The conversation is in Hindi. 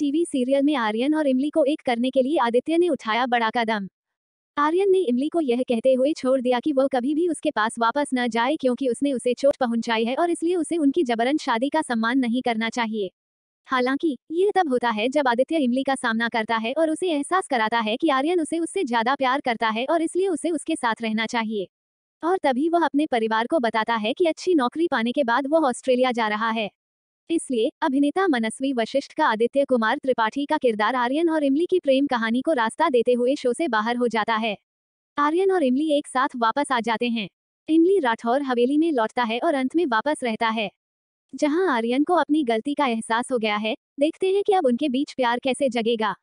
टीवी सीरियल में आर्यन और इमली को एक करने के लिए आदित्य ने उठाया बड़ा कदम आर्यन ने इमली को यह कहते हुए छोड़ दिया कि वह कभी भी उसके पास वापस न जाए क्योंकि उसने उसे चोट पहुंचाई है और इसलिए उसे उनकी जबरन शादी का सम्मान नहीं करना चाहिए हालांकि ये तब होता है जब आदित्य इमली का सामना करता है और उसे एहसास कराता है कि आर्यन उसे उससे ज्यादा प्यार करता है और इसलिए उसे उसके साथ रहना चाहिए और तभी वह अपने परिवार को बताता है कि अच्छी नौकरी पाने के बाद वह ऑस्ट्रेलिया जा रहा है इसलिए अभिनेता मनस्वी वशिष्ठ का आदित्य कुमार त्रिपाठी का किरदार आर्यन और इमली की प्रेम कहानी को रास्ता देते हुए शो से बाहर हो जाता है आर्यन और इमली एक साथ वापस आ जाते हैं इमली राठौर हवेली में लौटता है और अंत में वापस रहता है जहां आर्यन को अपनी गलती का एहसास हो गया है देखते हैं कि अब उनके बीच प्यार कैसे जगेगा